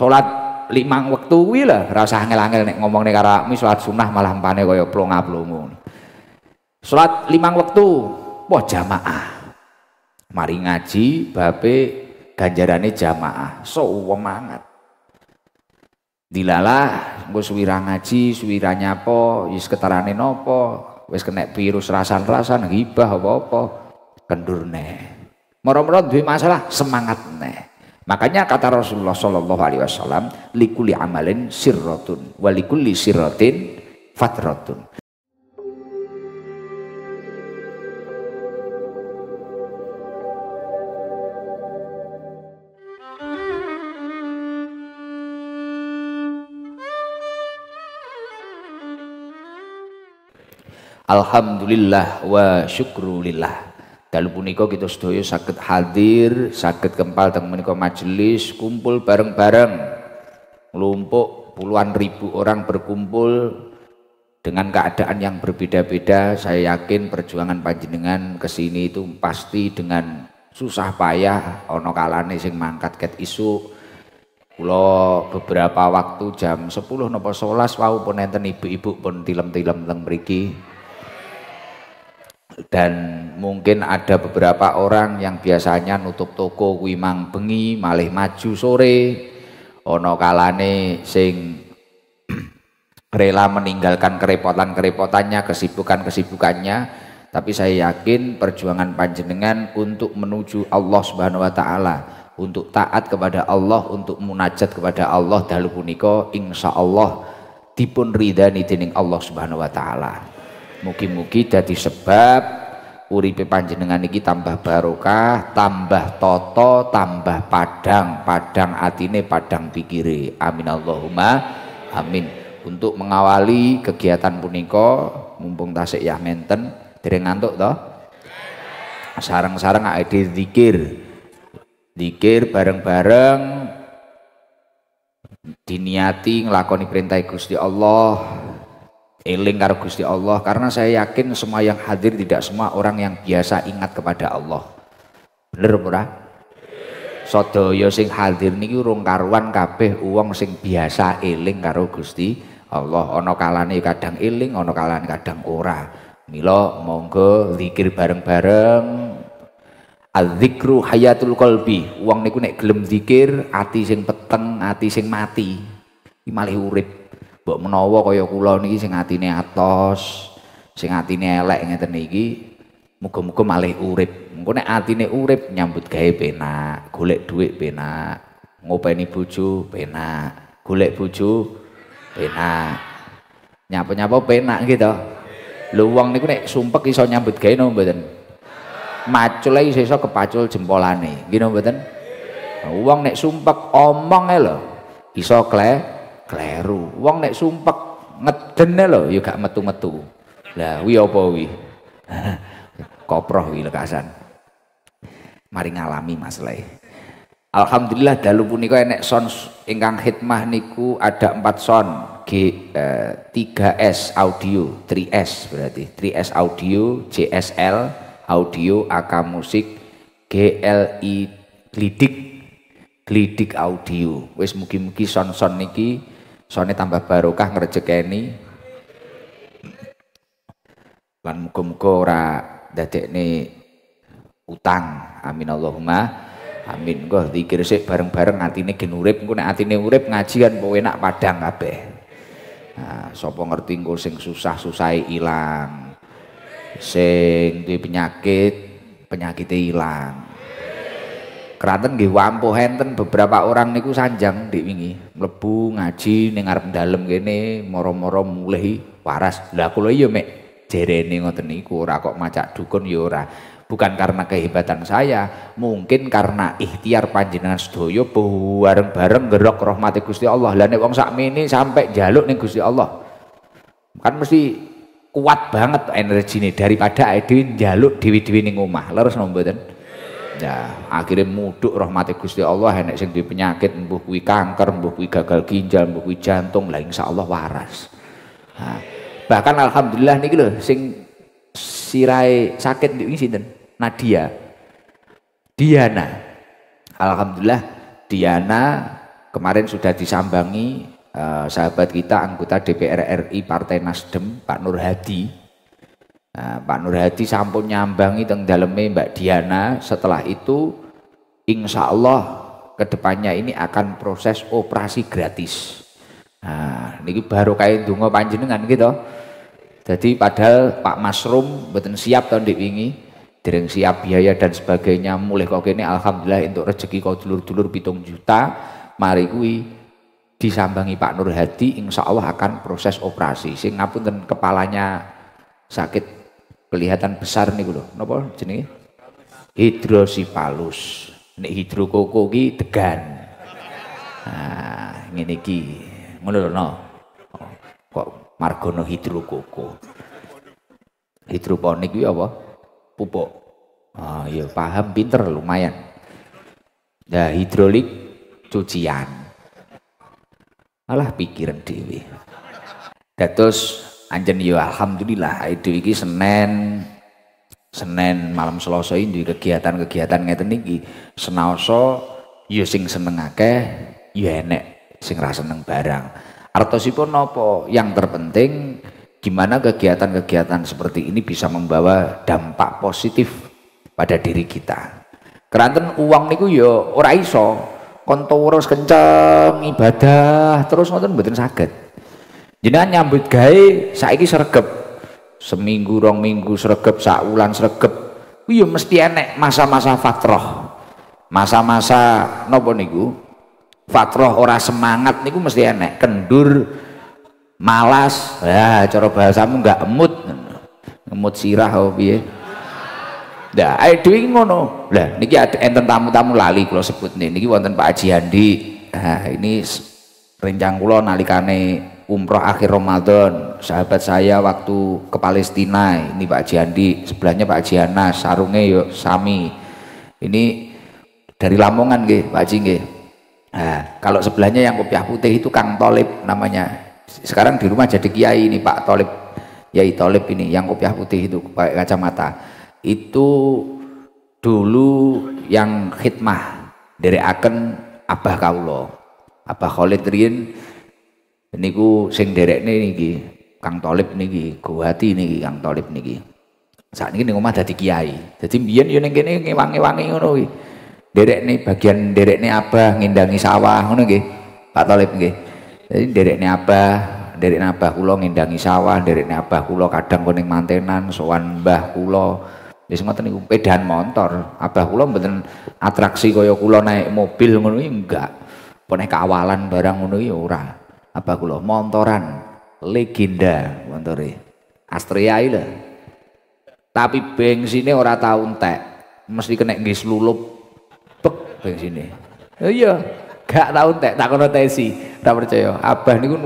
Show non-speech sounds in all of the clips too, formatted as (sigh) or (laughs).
Sholat limang waktu wila rasa ora angel-angel ngomong nih karena awakmu sholat sunah malah goyo kaya plonga-plongo sholat limang waktu wah jamaah mari ngaji bape ganjarane jamaah so wemangat dilalah gue suwira ngaji suwira po, is ya ketarane nopo wes kena virus rasan-rasan hibah apa-apa kendur nih moro-moro duwe masalah semangat nih Makanya kata Rasulullah Shallallahu Alaihi Wasallam, likuli amalin sirrotun, walikuli sirrotin fatrotun. Alhamdulillah wa syukrulillah. Dalam punika kita sedaya sakit hadir, sakit kempal teng menika majelis, kumpul bareng-bareng. Lumpuk puluhan ribu orang berkumpul dengan keadaan yang berbeda-beda. Saya yakin perjuangan panjenengan ke sini itu pasti dengan susah payah ono kalane sing mangkat ket isu Kula beberapa waktu jam 10 nopo 11 wau pun enten ibu-ibu pun tilam-tilam teng mriki dan mungkin ada beberapa orang yang biasanya nutup toko wimang bengi malih maju sore ono kalane sing (clears throat) rela meninggalkan kerepotan-kerepotannya kesibukan-kesibukannya tapi saya yakin perjuangan panjenengan untuk menuju Allah Subhanahu wa taala untuk taat kepada Allah untuk munajat kepada Allah dalu punika insyaallah dipun ridani dening Allah Subhanahu wa taala mugi-mugi jadi sebab uripe panjenengan ini tambah barokah tambah toto tambah padang padang atine padang pikiri amin Allahumma amin untuk mengawali kegiatan punika mumpung tasik ya menten dereng ngantuk toh sarang-sarang ada zikir zikir bareng-bareng diniati ngelakoni perintah Gusti Allah Eling karo Gusti Allah karena saya yakin semua yang hadir tidak semua orang yang biasa ingat kepada Allah. Bener ora? Sadaya sing hadir niki urung karuan kabeh wong sing biasa eling karo Gusti Allah. Ana kalane kadang eling, ana kalane kadang ora. Mila monggo zikir bareng-bareng. Azzikru hayatul qalbi. Wong niku nek gelem zikir, ati sing peteng, ati sing mati. Iki malih urip mbok menawa kaya kula niki sing atine atos, sing atine elek ngeten iki muga-muga malih urip. Engko nek atine urip nyambut gawe penak, golek duit penak, ngopeni bojo penak, golek bojo penak. Nyapa-nyapa penak nggih to. Lho wong niku nek sumpek iso nyambut gawe napa mboten? Macule iso kepacul jempolane. Nggih napa mboten? nek sumpek omong elo, lho iso kleh Kleru. Wong nek sumpek ngedene lho ya gak metu-metu. Lah kuwi apa kuwi? (laughs) Koproh kuwi lekasan. Mari ngalami Mas leih. Alhamdulillah dalu punika enek son ingkang khidmah niku ada empat son G eh, 3S audio, 3S berarti. 3S audio, JSL audio, AK musik, GLI glidik glidik audio Wes mugi-mugi son-son niki Sone tambah barokah ngrejekeni. Lan muga-muga ora dadekne utang. Amin Allahumma. Amin. Engko zikir sih bareng-bareng atine gen urip. Engko nek ini urip ngajian mau enak padang kabeh. Nah, sopo ngerti engko sing susah susah e hilang, Sing di penyakit, penyakitnya hilang. Keraton gih wampu henten beberapa orang niku sanjang diingi wingi mlebu ngaji nengar mendalam gini moro-moro mulai waras. Lah loh iyo mek jerene ngoten niku ora kok macak dukun ya ora. Bukan karena kehebatan saya, mungkin karena ikhtiar panjenengan sedoyo bareng-bareng gerok rahmati Gusti Allah. Lah nek wong mini sampai jaluk nih Gusti Allah. Kan mesti kuat banget energi ini daripada Edwin jaluk dewi-dewi nih rumah lalu mboten? Ya, akhirnya muduk rahmati Gusti Allah enek sing di penyakit mbuh kuwi kanker, mbuh kuwi gagal ginjal, mbuh kuwi jantung, lah Allah waras. Nah, bahkan alhamdulillah niki lho sing sirai sakit di sinten? Nadia. Diana. Alhamdulillah Diana kemarin sudah disambangi uh, sahabat kita anggota DPR RI Partai Nasdem Pak Nur Hadi Nah, Pak Nurhati sampun nyambangi teng daleme Mbak Diana. Setelah itu, insya Allah kedepannya ini akan proses operasi gratis. Nah, ini baru kayak dungo panjenengan gitu. Jadi padahal Pak Masrum beten siap tahun ini, dereng siap biaya dan sebagainya. Mulai kok ini alhamdulillah untuk rezeki kau dulur-dulur pitung juta, mari kui disambangi Pak nur hadi insya Allah akan proses operasi sing dan kepalanya sakit kelihatan besar niku lho. Napa jenis Hidrosipalus. Nek hidrokoko ki degan. Nah, ngene iki. Ngono no. Kok margono hidrokoko. Hidroponik kuwi apa? Pupuk. oh ya paham pinter lumayan. dah hidrolik cucian. Alah pikiran dewi. terus Anjen yo ya, alhamdulillah itu iki Senen, Senen malam Selasa ini kegiatan-kegiatan ngeten iki senaoso yo ya sing seneng akeh yo ya enek sing ra seneng barang. Artosipun nopo yang terpenting gimana kegiatan-kegiatan seperti ini bisa membawa dampak positif pada diri kita. Keranten uang niku yo ora iso kon terus kenceng ibadah terus ngoten mboten saged jenengan nyambut gawe saiki sregep seminggu rong minggu sregep sak wulan sregep kuwi mesti enek masa-masa fatroh masa-masa napa niku fatroh ora semangat niku mesti enek kendur malas ya cara bahasamu enggak emut emut sirah hobi piye Nah, ayo dhewe ngono. Lah niki enten tamu-tamu lali kula sebut nih niki wonten Pak Haji Handi. Nah, ini rencang nali nalikane umroh akhir Ramadan sahabat saya waktu ke Palestina ini Pak Jandi sebelahnya Pak Jiana sarungnya yuk ya Sami ini dari Lamongan gih Pak Ji nah, kalau sebelahnya yang kopiah putih itu Kang Tolib namanya sekarang di rumah jadi kiai ini Pak Tolib Kiai Tolib ini yang kopiah putih itu pakai kacamata itu dulu yang khidmah dari Aken Abah Kaulo Abah Khalid Rien niku sing nih niki Kang Tolib niki kuhati niki Kang Tolib niki saat ini omah dadi kiai jadi biyen yo ning kene ngewangi-wangi ngono derek nih bagian derek nih apa ngindangi sawah ngono nggih Pak Tolib nggih jadi apa, derek nih apa kula ngindangi sawah nih apa kula kadang kuning mantenan sowan mbah kula wis ngoten niku pedahan motor apa kula beten atraksi koyo kula naik mobil ngono enggak pone kawalan barang ngono orang apa kulo montoran legenda montore Astrea lah tapi bensinnya ora tau entek mesti kena gis slulup pek bensinnya iya gak tau entek takono tesi tak percaya abah niku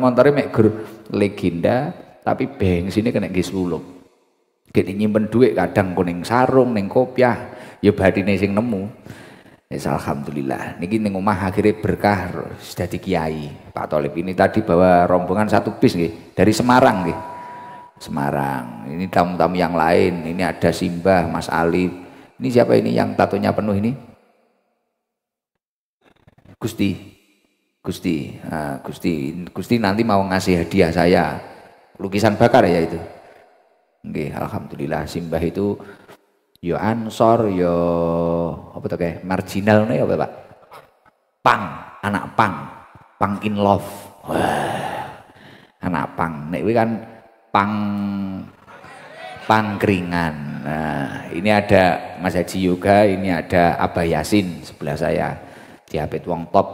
montore mek grup legenda tapi bensinnya kena gis slulup gini nyimpen duit kadang kuning sarung neng kopiah ya badine sing nemu Yes, Alhamdulillah. Niki gini omah akhirnya berkah dadi kiai. Pak Tolib ini tadi bawa rombongan satu bis nggih dari Semarang nggih. Semarang. Ini tamu-tamu yang lain. Ini ada Simbah, Mas Alif. Ini siapa ini yang tatonya penuh ini? Gusti. Gusti. Nah, Gusti. Gusti nanti mau ngasih hadiah saya. Lukisan bakar ya itu. Nggih, alhamdulillah Simbah itu yo ya ansor yo ya, apa tuh kayak marginal nih apa pak pang anak pang pang in love Wah, anak pang nek kan pang pang keringan nah, ini ada Mas Haji Yoga ini ada Abah Yasin sebelah saya diapit wong top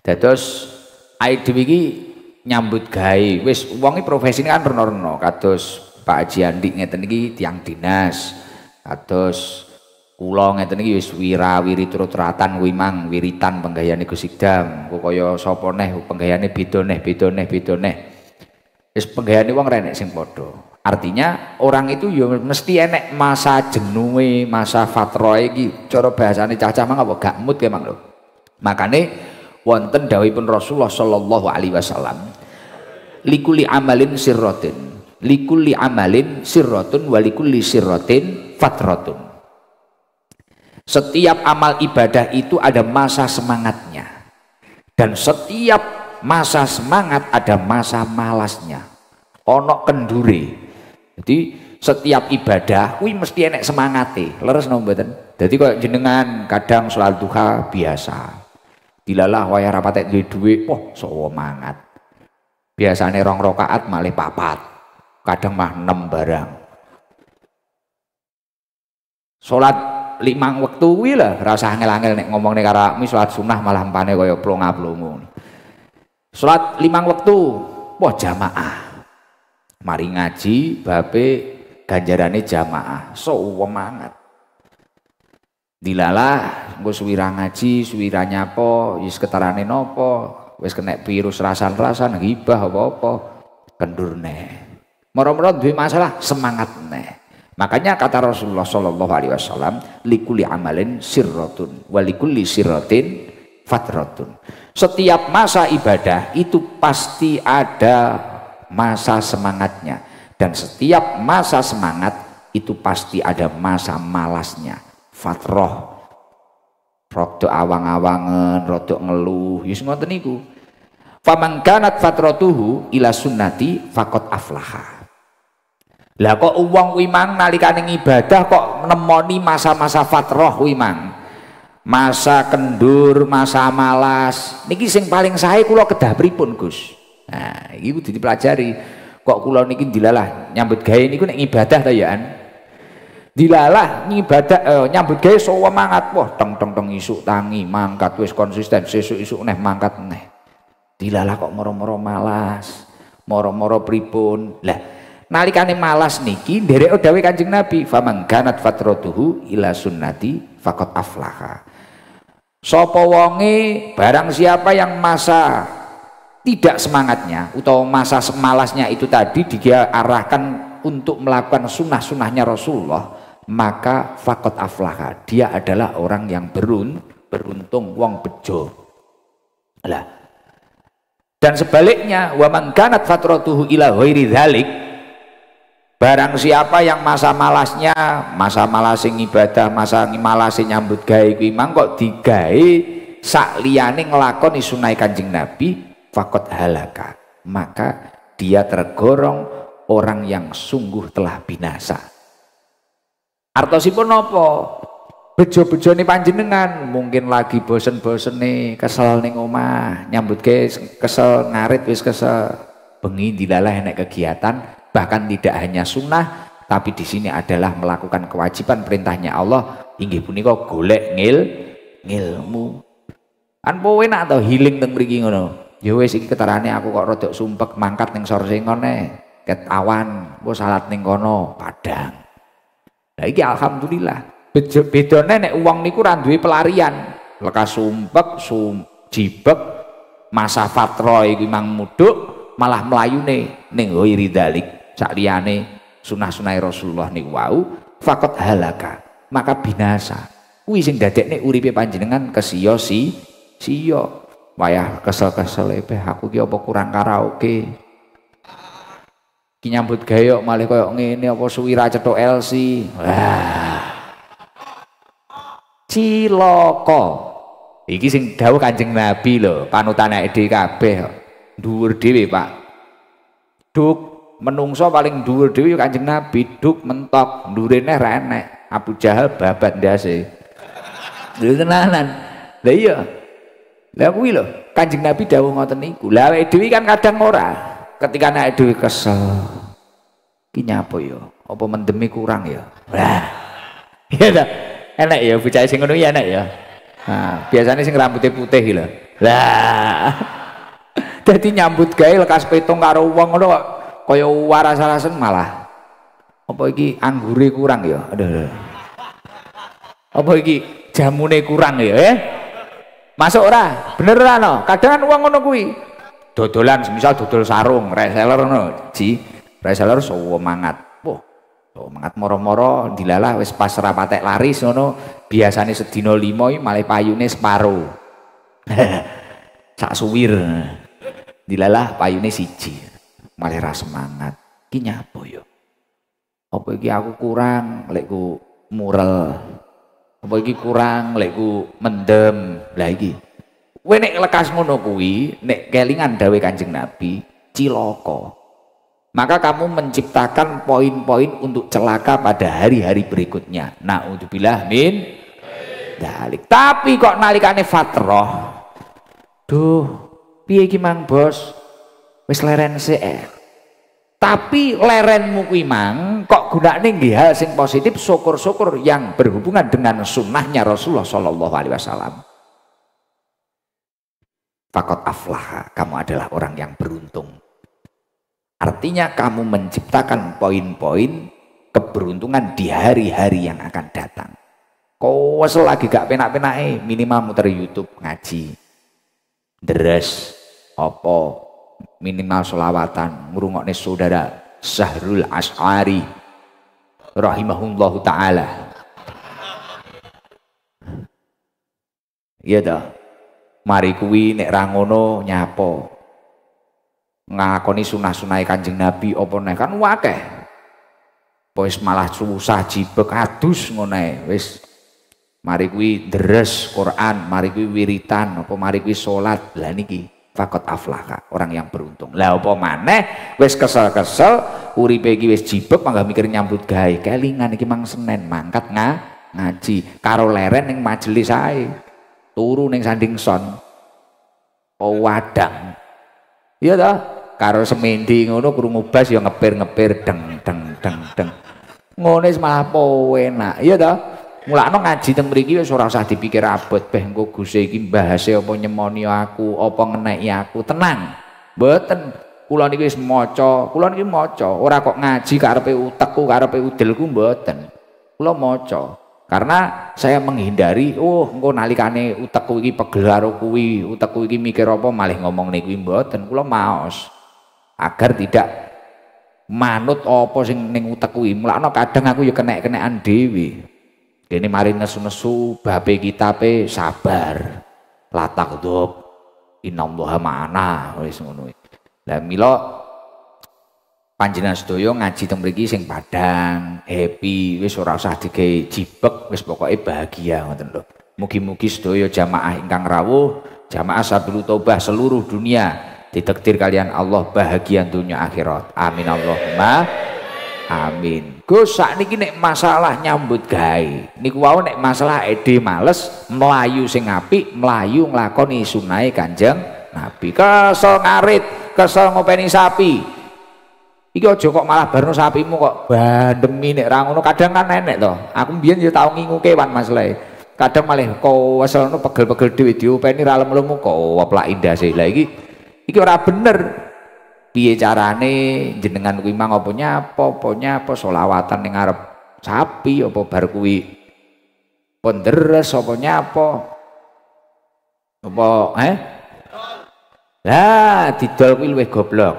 dados air iki nyambut gawe wis profesi ini kan renor-renor kados Pak Haji Andi ngeten iki tiang dinas Kados kula ngeten iki wis wirawiri turut ratan kuwi mang wiritan penggayane Gus Ikdam. Kok kaya sapa neh penggayane beda neh, beda neh, beda neh. Wis penggayane wong renek sing padha. Artinya orang itu ya mesti enek masa jenuwe, masa fatroe iki cara bahasane cacah mang apa gak mut mang lho. Makane wonten dawuhipun Rasulullah sallallahu alaihi wasallam likuli amalin sirrotin likuli amalin sirrotun walikuli sirrotin fatratun. Setiap amal ibadah itu ada masa semangatnya. Dan setiap masa semangat ada masa malasnya. Onok kenduri. Jadi setiap ibadah wih mesti enek semangate. Leres no mboten? Dadi koyo jenengan kadang sholat duha biasa. Dilalah wayah rapatek duwe dhuwit, wah sawo mangat. Biasane rong rakaat malih papat. Kadang mah 6 barang. Sholat limang waktu kuwi rasa angel-angel nek ngomongne karo mi sholat sunnah malah empane kaya plonga-plongo. sholat limang waktu wah jamaah. Mari ngaji bape ganjarane jamaah. so wemangat dilalah gue suwira ngaji suwira ya po wis ketarane po wes kena virus rasan-rasan ghibah apa-apa kendur neh moro-moro duwe masalah semangat neh Makanya kata Rasulullah Shallallahu Alaihi Wasallam, likuli amalin sirrotun, walikuli sirrotin fatrotun. Setiap masa ibadah itu pasti ada masa semangatnya dan setiap masa semangat itu pasti ada masa malasnya. Fatroh, Rodok awang awangan rodok ngeluh, yus ya ngoten Famangkanat fatrotuhu ila sunnati fakot aflahah. Lah kok uang wimang nalikan nalikane ibadah kok nemoni masa-masa fatroh wimang. Masa kendur, masa malas. Niki sing paling sae kula kedah pripun, Gus? Nah, iki kudu dipelajari. Kok kula niki dilalah nyambut gawe niku nek ngibadah ta ya, dilalah ngibadah eh, nyambut gawe so mangat wah tong tong tong isuk tangi mangkat wis konsisten sesuk isuk neh mangkat neh dilalah kok moro-moro malas moro-moro pripun lah nalikane malas niki nderek dawe Kanjeng Nabi faman kanat fatratuhu ila sunnati faqat aflaha sapa wonge barang siapa yang masa tidak semangatnya atau masa semalasnya itu tadi dia arahkan untuk melakukan sunnah-sunnahnya Rasulullah maka fakot aflaha dia adalah orang yang berun beruntung wong bejo lah dan sebaliknya waman kanat fatratuhu ila ghairi dzalik barang siapa yang masa malasnya masa malas ibadah masa malas nyambut gawe kuwi kok digawe sak liyane nglakoni sunai kanjeng nabi fakot halaka maka dia tergorong orang yang sungguh telah binasa artosipun nopo bejo-bejo nih panjenengan mungkin lagi bosen-bosen nih kesel nih omah nyambut guys kesel ngarit wis kesel bengi dilalah enek kegiatan bahkan tidak hanya sunnah tapi di sini adalah melakukan kewajiban perintahnya Allah inggih punika golek ngil ngilmu kan kowe nak tau healing teng mriki ngono ya wis iki ketarane aku kok rodok sumpek mangkat ning sor sing ngene ket awan salat ning kono padang nah iki alhamdulillah bedone nek wong niku ra duwe pelarian lekas sumpek sum jibek masa fatro iki mang muduk malah mlayune ning oh, ridalik dalik liyane sunah-sunah Rasulullah niku wau fakot halaka maka binasa kuwi sing dadekne uripe panjenengan kesiyo si siyo wayah kesel-kesel epe aku ki apa kurang karaoke ki nyambut gawe malah koyo ngene apa suwira cetok LC wah ciloko. iki sing dawuh Kanjeng Nabi lho panutan dhewe kabeh dhuwur dhewe Pak duk menungso paling dhuwur dhewe Kanjeng Nabi duk mentok ndurene ra enek Abu Jahal babat ndase tenanan lha iya lha kuwi lho Kanjeng Nabi dawuh ngoten niku lha awake kan kadang ora ketika naik dhewe kesel ki ya? apa yo apa mendemi kurang ya lah iya ta enak ya bocah sing ngono ya enak ya nah biasanya sing rambutnya putih lho lah jadi (laughs) nyambut gaya lekas petong karo uang ngono kaya waras-arasen malah apa iki anggure kurang ya aduh apa iki jamune kurang ya eh masuk ora bener ora no kadang uang ngono kuwi dodolan misal dodol sarung reseller no ji reseller sowo mangat wah sowo mangat moro-moro dilalah wis pas rapatek laris ngono biasane sedina limoi malah payune separo (laughs) sak suwir dilalah payune siji malah ra semangat. Ki apa ya? Apa iki aku kurang lek ku mural? Apa iki kurang lek mendem? Lah iki. Kowe nek lekas ngono kuwi, nek kelingan dawe Kanjeng Nabi, ciloko. Maka kamu menciptakan poin-poin untuk celaka pada hari-hari berikutnya. nah Nauzubillah min dalik. Tapi kok nalikane fatroh. Duh, piye iki Mang Bos? wis leren sik tapi lerenmu kuwi mang kok gunane nggih hal sing positif syukur-syukur yang berhubungan dengan sunnahnya Rasulullah Shallallahu alaihi wasallam Fakot aflaha, kamu adalah orang yang beruntung. Artinya kamu menciptakan poin-poin keberuntungan di hari-hari yang akan datang. Kau selagi gak penak penake minimal muter YouTube ngaji. Deres opo minimal solawatan ngurungokne saudara Sahrul As'ari rahimahullahu taala iya dah mari kuwi nek ra ngono nyapo ngakoni sunah sunah Kanjeng Nabi apa nek kan wakeh wis malah susah jibek adus ngono wis mari kuwi deres Quran mari kuwi wiritan apa mari kuwi salat lah niki fakot aflaka orang yang beruntung lah apa mana? wis kesel-kesel uripe iki wis jibek mangga mikir nyambut gawe kelingan iki mang senen mangkat nga ngaji karo leren ning majelis ae turu ning sanding son oh, wadang iya ta karo semendi ngono krungu bas ya ngepir-ngepir deng deng deng deng ngono malah poenak iya ta mulakno ngaji teng mriki wis ora usah dipikir abot beh engko Gusti iki bahase apa nyemoni aku apa ngeneki aku tenang mboten kula niki wis maca kula niki maca ora kok ngaji karepe utekku karepe udelku mboten kula maca karena saya menghindari oh engko nalikane utekku iki pegel karo kuwi utekku iki mikir apa malih ngomong niku mboten kula maos agar tidak manut apa sing ning utek kuwi. Mulakno kadang aku ya kenek-kenekan dhewe. Kini mari nesu-nesu, bape kita pe sabar. Latak dob, inallah ma'ana. Wis ngono. Lah milo, panjenengan sedaya ngaji teng mriki sing padang, happy, wis ora usah dikei jibek, wis pokoke bahagia ngoten lho. Mugi-mugi sedaya jamaah ingkang rawuh, jamaah Sabil tobah seluruh dunia ditakdir kalian Allah bahagia dunia akhirat. Amin Allahumma. Amin. Gus sakniki nek masalah nyambut gawe niku wau nek masalah ede males melayu sing apik melayu nglakoni Sunai Kanjeng Nabi kesel ngarit kesel ngopeni sapi iki aja kok malah barno sapimu kok bandemi nek ra ngono kadang kan nenek to aku mbiyen ya tau ngingu kewan masalahe kadang malah kok weselno pegel-pegel dhewe diopeni ra lemu-lemu kok waplak indah sih lah iki iki ora bener piye carane jenengan kuwi mang apa nyapa apa nyapa selawatan ning ngarep sapi apa bar kuwi penderes apa nyapa apa eh lah didol kuwi luwih goblok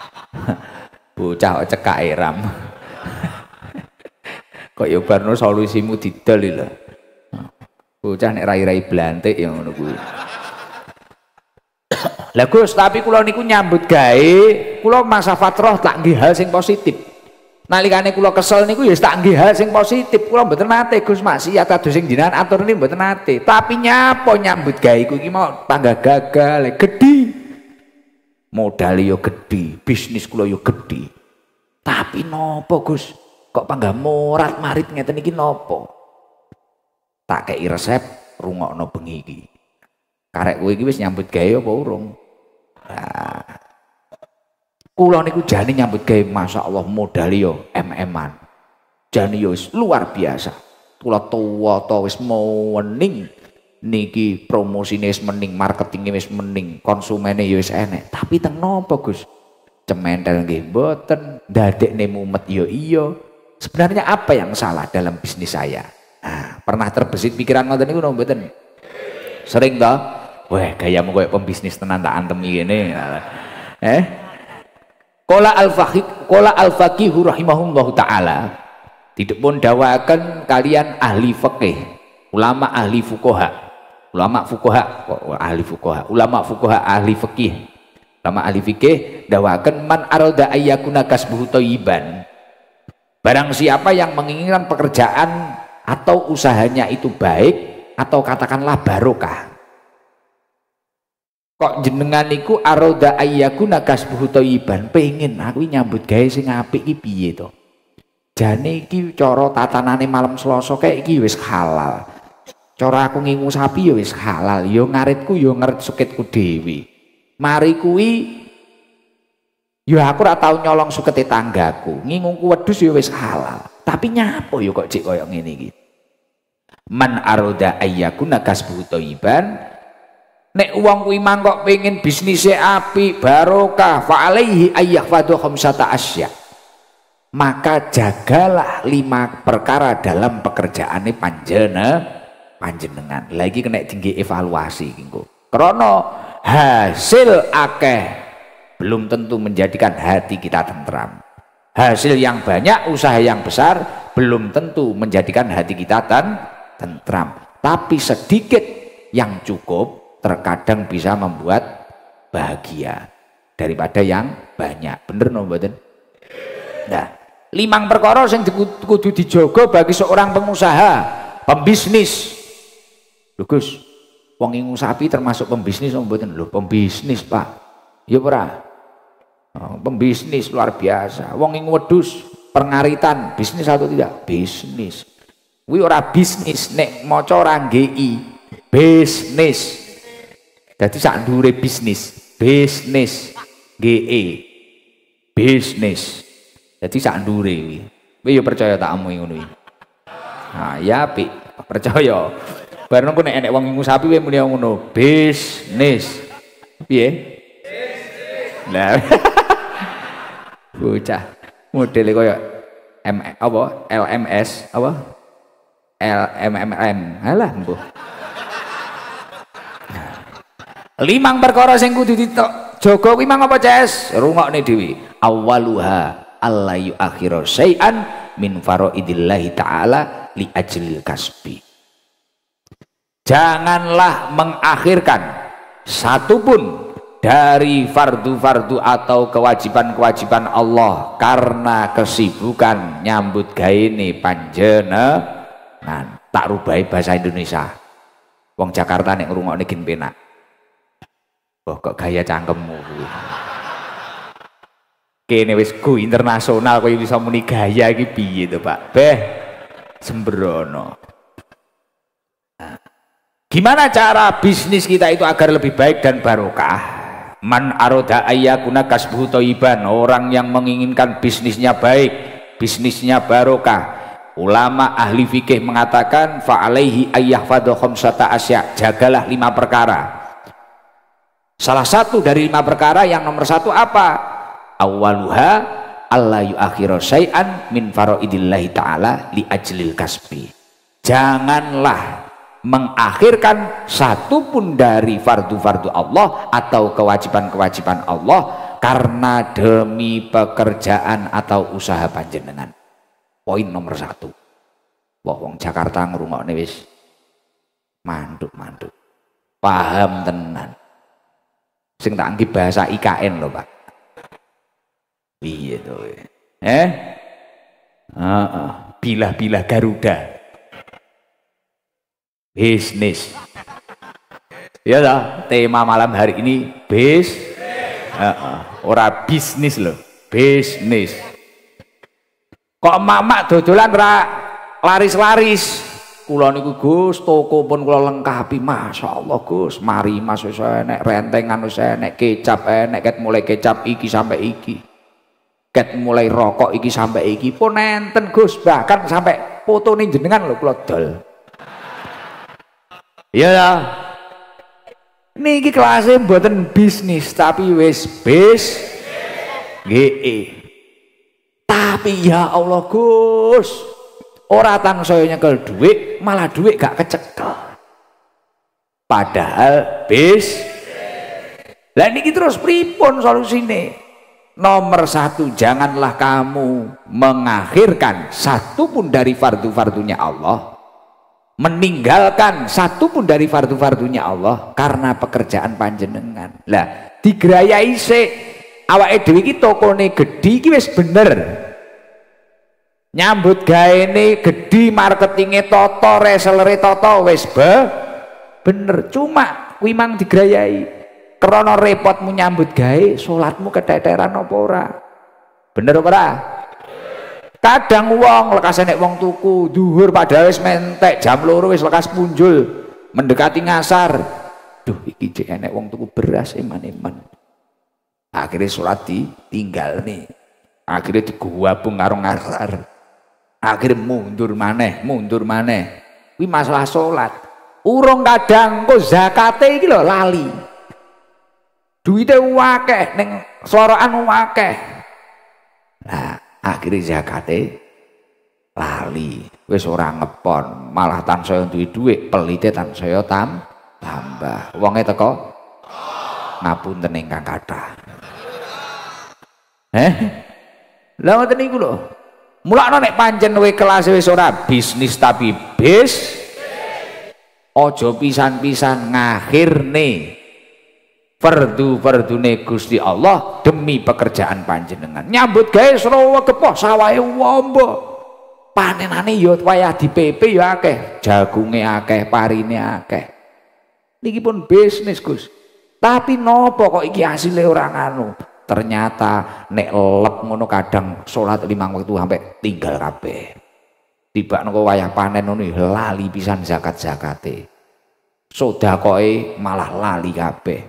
(laughs) bocah cekak ram (laughs) kok yo ya barno solusimu didol lho bocah nek rai-rai blantik yang ngono kuwi lah Gus, tapi kula niku nyambut gawe, kula masa Fatroh tak nggih hal sing positif. Nalikane kula kesel niku ya tak nggih hal sing positif. Kula mboten nate Gus maksiat kados sing jenengan atur niku mboten nate. Tapi nyapo nyambut gawe ku iki mau tangga gagal, gede modal yo ya gede bisnis kula yo ya gede Tapi nopo Gus? Kok panggah morat marit ngeten iki nopo? Tak kayak resep rungokno bengi iki. Karek kowe iki nyambut gawe apa urung? kulon itu niku jani nyambut gawe Allah modal yo MM-an. Jani yo luar biasa. tulah tua ta wis mening niki promosine wis mening, marketinge wis mening, konsumene yo wis enek. Tapi teng nopo Gus? Cementel nggih mboten, dadekne mumet yo iya. Sebenarnya apa yang salah dalam bisnis saya? Nah, pernah terbesit pikiran ngoten niku mboten? Sering toh? Wah, mau kayak pembisnis tenan tak antem ini. Eh? Kola al fakih, kola al-faqih rahimahullahu taala. Tidak pun dawakan kalian ahli fikih, ulama ahli fukoha, ulama fukoha, ahli fukoha, ulama fukoha ahli fikih, ulama ahli fikih dawakan man aroda ayakuna kasbuhu thayyiban. Barang siapa yang menginginkan pekerjaan atau usahanya itu baik atau katakanlah barokah kok jenengan iku aroda nakas buhu toiban pengen aku nyambut gaya sing apik iki piye to jane iki cara tatanane malam Selasa kayak iki wis halal cara aku ngingu sapi ya wis halal ya ngaritku ya ngerit suketku dewi, mari kuwi ya aku ora tau nyolong sukete tanggaku ngingungku wedhus ya wis halal tapi nyapo ya kok cek koyo ngene iki man aroda nakas buhu toiban nek uang kuwi mangkok pengin bisnis api barokah fa alaihi ayyahfadhu khamsata asya maka jagalah lima perkara dalam ini panjene panjenengan lagi kena tinggi evaluasi kingko krono hasil akeh belum tentu menjadikan hati kita tentram hasil yang banyak usaha yang besar belum tentu menjadikan hati kita ten tentram tapi sedikit yang cukup terkadang bisa membuat bahagia daripada yang banyak. Bener no mboten? Nah, limang perkara yang kudu dijogo bagi seorang pengusaha, pembisnis. lugus Wong ingu sapi termasuk pembisnis no mboten? Lho, pembisnis, Pak. Ya ora? Oh, pembisnis luar biasa. Wong ingu wedus pengaritan bisnis atau tidak? Bisnis. Wih ora bisnis nek mau corang gi, Bisnis. Jadi saat dure bisnis, bisnis. GE. Bisnis. Jadi saat dure, kuwi. Kowe percaya tak ngono iki. Nah, ya pi percaya. Bareng aku nenek enek wong ngungu sapi we muni ngono, bisnis. Piye? Nah, (laughs) Bocah modele koyo M apa LMS apa LMMM. Alah mbuh limang perkara sing kudu ditok jaga kuwi mang apa Ces rungokne dhewe awaluha alla akhiru syai'an min faraidillahi ta'ala li ajlil kasbi janganlah mengakhirkan satu pun dari fardu-fardu atau kewajiban-kewajiban Allah karena kesibukan nyambut gaini nah, tak rubai bahasa Indonesia wong Jakarta nek ngrungokne ini penak Wah oh, kok gaya cangkemmu kuwi. Kene wis go internasional kowe bisa muni gaya iki piye to, Pak? Beh, sembrono. Nah. Gimana cara bisnis kita itu agar lebih baik dan barokah? Man aroda ayyakuna kasbuhu toiban Orang yang menginginkan bisnisnya baik Bisnisnya barokah Ulama ahli fikih mengatakan Fa'alaihi ayyahfadhu khamsata asya Jagalah lima perkara Salah satu dari lima perkara yang nomor satu apa? Awaluha Allah yuakhiru syai'an min faroidillahi ta'ala li ajlil kasbi. Janganlah mengakhirkan satu pun dari fardu-fardu Allah atau kewajiban-kewajiban Allah karena demi pekerjaan atau usaha panjenengan. Poin nomor satu. Wong Jakarta nih wis manduk manduk. Paham tenan sing tak anggap bahasa IKN loh Pak iya tuh eh bilah-bilah Garuda bisnis ya lah, tema malam hari ini bis uh -uh. ora bisnis loh bisnis kok mamak dodolan ra laris-laris Kula niku Gus, toko pun kula lengkapi. Masyaallah Gus, mari Mas wis enek rentengan wis enek kecap enek ket mulai kecap iki sampai iki. Ket mulai rokok iki sampai iki pun enten Gus, bahkan sampai foto fotone jenengan lho kula dol. Iya ya. Niki kelasnya buatan bisnis tapi wis bis GE. Tapi ya Allah Gus, Ora soalnya nyekel duit, malah duit gak kecekel. Padahal bis Lah niki terus pripun solusine? Nomor satu, janganlah kamu mengakhirkan satu pun dari fardu-fardunya Allah. Meninggalkan satu pun dari fardu-fardunya Allah karena pekerjaan panjenengan. Lah, digerayai se awak dhewe iki tokone gede, iki bener nyambut gaya ini gede marketingnya toto reseller toto wes be bener cuma kuwi mang krono repot repotmu nyambut gaya sholatmu ke daerah nopora bener ora kadang wong lekas enek wong tuku duhur pada wes mentek jam loro wis lekas muncul mendekati ngasar duh iki cek enek wong tuku beras eman-eman akhirnya sholat tinggal nih akhirnya digabung ngarung ngasar akhirnya mundur maneh mundur maneh kuwi masalah salat urung kadang kok zakate iki lho lali duwite wakeh ning sorokan wakeh nah akhirnya zakate lali wis ora ngepon malah tansaya duwe dhuwit pelite tansaya tam tambah wonge teko ngapunten ingkang kathah eh lha ngoten niku lho mulai nek pancen kowe kelas wis ora bisnis tapi bis aja pisan-pisan ngakhirne fardu-fardune Gusti Allah demi pekerjaan panjenengan. Nyambut gawe srawa gepoh sawahe wombo Panenane ya wayah di PP yake akeh, jagunge akeh, parine akeh. Niki pun bisnis, Gus. Tapi nopo kok iki hasilnya orang anu? ternyata nek lep ngono kadang sholat lima waktu sampai tinggal kabeh tiba nengko wayah panen nih ya, lali pisan zakat zakate koi malah lali kabeh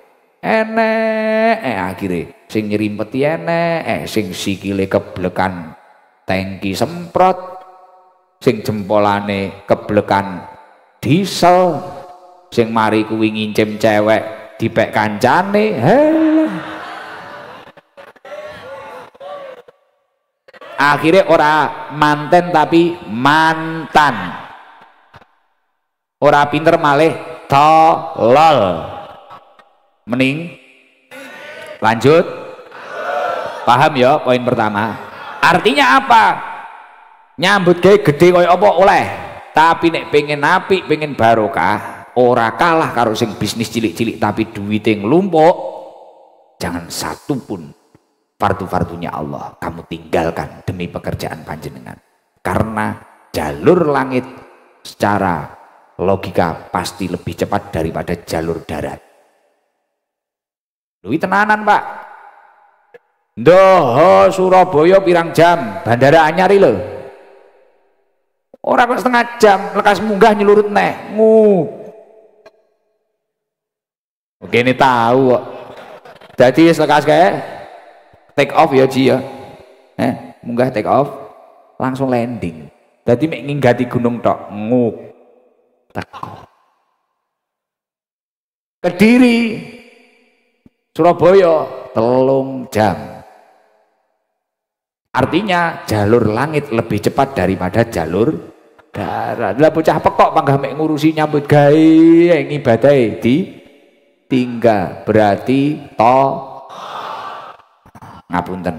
enek eh akhirnya sing nyerimpeti enek eh sing sikile keblekan tangki semprot sing jempolane keblekan diesel sing mari kuwi ngincim cewek dipek kancane heh akhirnya ora manten tapi mantan ora pinter malih tolol mending lanjut paham ya poin pertama artinya apa nyambut gaya gede koyo apa oleh tapi nek pengen napi pengen barokah ora kalah karo sing bisnis cilik-cilik tapi yang lumpuh jangan satu pun fardu-fardunya Allah kamu tinggalkan demi pekerjaan panjenengan karena jalur langit secara logika pasti lebih cepat daripada jalur darat Lui tenanan pak Doho Surabaya pirang jam bandara Anyari lo orang setengah jam lekas munggah nyelurut nek, ngu Oke ini tahu Jadi lekas kayak take off ya Ji ya eh, munggah take off langsung landing jadi mek nginggati gunung tok nguk teko Kediri Surabaya telung jam artinya jalur langit lebih cepat daripada jalur darat lah bocah pekok panggah mek ngurusi nyambut gawe ibadah di tinggal berarti to ngapunten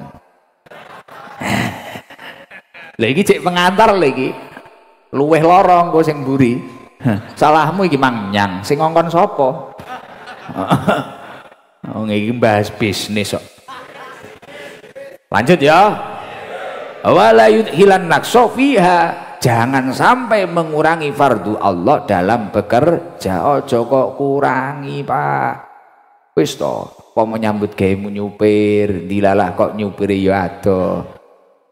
lagi cek pengantar lagi luwe luweh lorong gue sing buri salahmu iki mang nyang sing ngongkon sopo (laughs) oh iki bahas bisnis kok lanjut ya wala hilan nak fiha jangan sampai mengurangi fardu Allah dalam bekerja oh joko kurangi pak wis Kok apa nyambut gayamu nyupir dilalah kok nyupir ya ada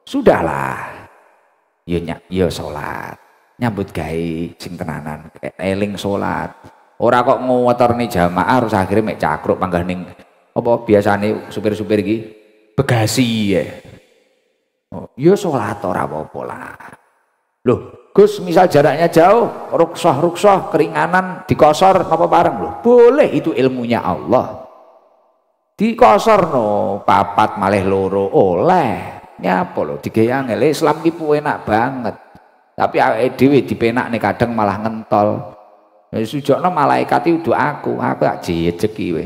sudahlah ya nyak ya sholat nyambut gay sing tenanan eling sholat ora kok nih jamaah harus akhirnya mek cakruk panggah ning apa nih supir-supir gini begasi ya oh, ya sholat ora apa-apa loh Gus misal jaraknya jauh ruksoh ruksoh keringanan dikosor apa bareng loh boleh itu ilmunya Allah no papat malih loro oleh nyapa lho digeyang eh, Islam ki enak banget tapi awake dhewe nih kadang malah ngentol ya sujokno malaikat iki udah aku aku tak jejeg iki we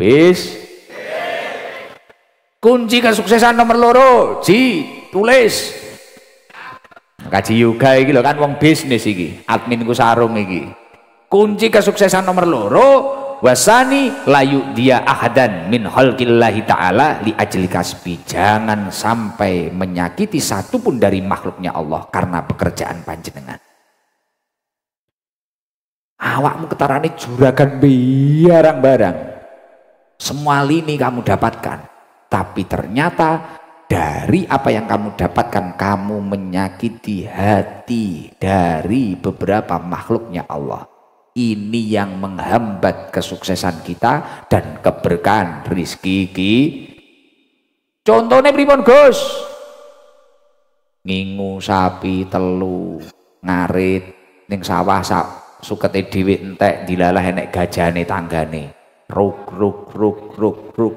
bis kunci kesuksesan nomor loro ji tulis kaji yoga iki lho kan wong bisnis iki adminku sarung iki kunci kesuksesan nomor loro wasani layu dia ahadan min holkillahi ta'ala li ajli kasbi jangan sampai menyakiti satu pun dari makhluknya Allah karena pekerjaan panjenengan awakmu ketarani juragan biarang barang semua lini kamu dapatkan tapi ternyata dari apa yang kamu dapatkan kamu menyakiti hati dari beberapa makhluknya Allah ini yang menghambat kesuksesan kita dan keberkahan rizki ki. Contohnya pripun Gus? Ngingu sapi telu ngarit ning sawah sak suket dhewe entek dilalah enek tangga tanggane. Ruk ruk ruk ruk ruk.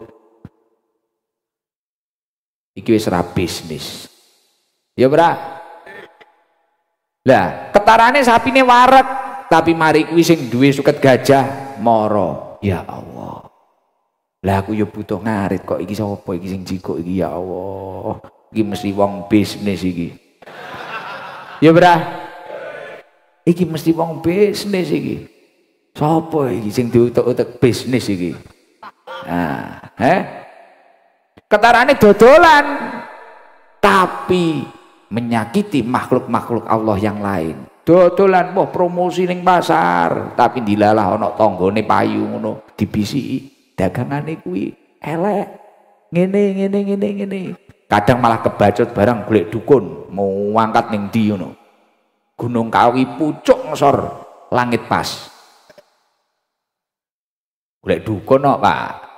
Iki wis ra bisnis. Ya, berak. Lah, ketarane sapine warek tapi mari kuwi sing duwe suket gajah moro ya Allah lah aku yo butuh ngarit kok iki sapa iki sing jikuk iki ya Allah iki mesti wong bisnis iki ya bra iki mesti wong bisnis iki sapa iki sing diutuk-utuk bisnis iki nah eh ketarane dodolan tapi menyakiti makhluk-makhluk Allah yang lain dodolan wah promosi ning pasar tapi dilalah ana tanggane payu ngono dibisiki dagangane kuwi elek ngene ngene ngene ngene kadang malah kebacut barang golek dukun mau angkat ning ndi ngono gunung kawi pucuk ngesor langit pas golek dukun kok no, Pak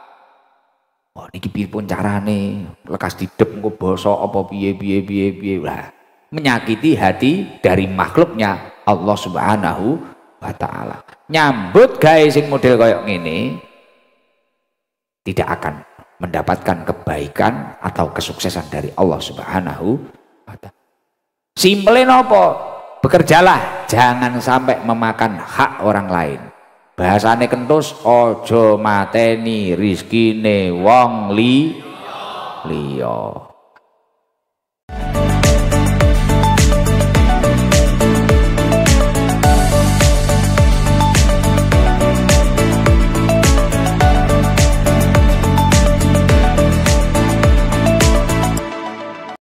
Oh niki pun carane lekas didep engko bosok apa piye piye piye piye lah menyakiti hati dari makhluknya Allah Subhanahu wa taala. Nyambut gawe sing model koyok ngene tidak akan mendapatkan kebaikan atau kesuksesan dari Allah Subhanahu wa taala. nopo? Bekerjalah, jangan sampai memakan hak orang lain. Bahasane kentus ojo mateni rizkine wong li liyo.